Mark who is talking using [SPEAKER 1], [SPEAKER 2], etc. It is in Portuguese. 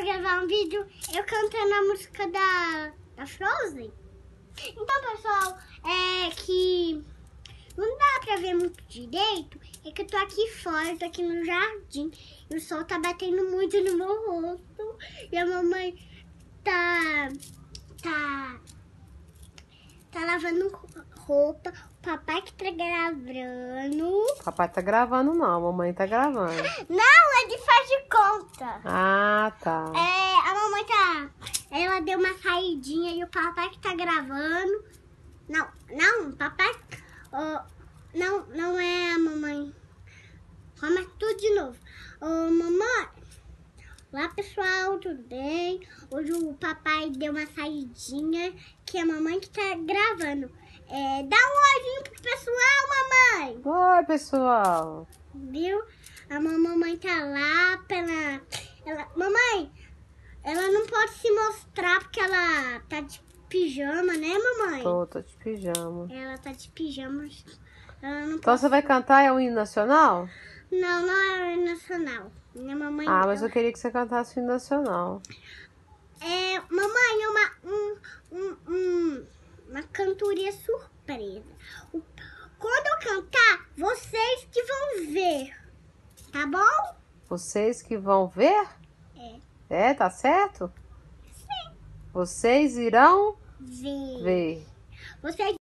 [SPEAKER 1] vou gravar um vídeo eu cantando a música da, da Frozen. Então, pessoal, é que não dá pra ver muito direito, é que eu tô aqui fora, tô aqui no jardim, e o sol tá batendo muito no meu rosto, e a mamãe tá, tá, tá lavando roupa, o papai que tá gravando.
[SPEAKER 2] papai tá gravando não, a mamãe tá gravando.
[SPEAKER 1] não! de conta.
[SPEAKER 2] Ah, tá.
[SPEAKER 1] É, a mamãe tá. Ela deu uma saidinha e o papai que tá gravando. Não, não, papai. Oh, não, não é a mamãe. Começa tudo de novo. Ô, oh, mamãe. Olá, pessoal, tudo bem? Hoje o papai deu uma saidinha que é a mamãe que tá gravando. É, dá um olhinho pro pessoal, mamãe.
[SPEAKER 2] Oi, pessoal.
[SPEAKER 1] Viu? A mamãe tá lá pena. Ela, mamãe, ela não pode se mostrar porque ela tá de pijama, né, mamãe? Tô,
[SPEAKER 2] tô de pijama.
[SPEAKER 1] Ela tá de pijama. Ela não então pode... você vai cantar
[SPEAKER 2] é o hino nacional?
[SPEAKER 1] Não, não é o hino nacional. Minha mamãe. Ah, mas eu queria
[SPEAKER 2] que você cantasse o hino nacional.
[SPEAKER 1] É, mamãe, uma, um, um, um, uma cantoria surpresa. quando eu cantar, vocês que vão ver, tá bom?
[SPEAKER 2] Vocês que vão ver? É. É, tá certo? Sim. Vocês irão ver. ver. Vocês